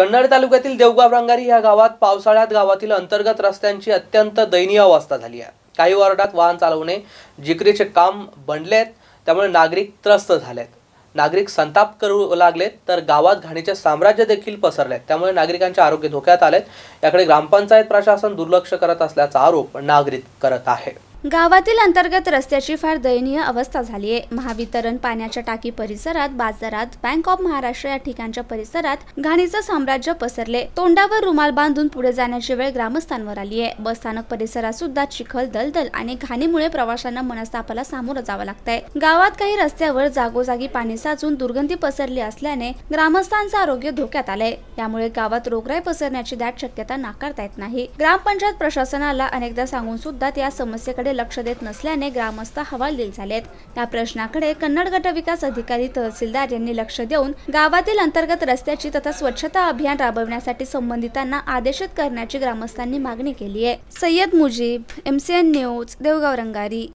कन्नड तालुक्यातील देवगाव रंगारी या गावात पावसाळ्यात गावातील अंतर्गत रस्त्यांची अत्यंत दयनीय अवस्था झाली आहे काही वॉर्डात वाहन चालवणे जिकरीचे काम बनले आहेत त्यामुळे नागरिक त्रस्त झालेत नागरिक संताप करू लागलेत तर गावात घाणीचे साम्राज्य देखील पसरलेत त्यामुळे नागरिकांचे आरोग्य धोक्यात आलेत याकडे ग्रामपंचायत प्रशासन दुर्लक्ष करत असल्याचा आरोप नागरिक करत आहे गावातील अंतर्गत रस्त्याची फार दयनीय अवस्था झाली आहे महावितरण पाण्याच्या टाकी परिसरात बाजारात बँक ऑफ महाराष्ट्र या ठिकाणच्या परिसरात घाणीचं साम्राज्य पसरले तोंडावर रुमाल बांधून पुढे जाण्याची वेळ ग्रामस्थांवर आली आहे बस स्थानक परिसरात सुद्धा चिखल दलदल आणि घाणीमुळे प्रवाशांना मनस्तापाला सामोरं जावं लागतंय गावात काही रस्त्यावर जागोजागी पाणी साचून दुर्गंधी पसरली असल्याने ग्रामस्थांचं आरोग्य धोक्यात आलंय यामुळे गावात रोगराई पसरण्याची दाट शक्यता नाकारता येत नाही ग्रामपंचायत प्रशासनाला अनेकदा सांगून सुद्धा त्या समस्येकडे लक्ष देत नसल्याने ग्रामस्थ हवालदिल झालेत त्या प्रश्नाकडे कन्नड गट विकास अधिकारी तहसीलदार यांनी लक्ष देऊन गावातील अंतर्गत रस्त्याची तथा स्वच्छता अभियान राबविण्यासाठी संबंधितांना आदेशित करण्याची ग्रामस्थांनी मागणी केली आहे सय्यद मुजीब एमसीएन न्यूज देवगाव रंगारी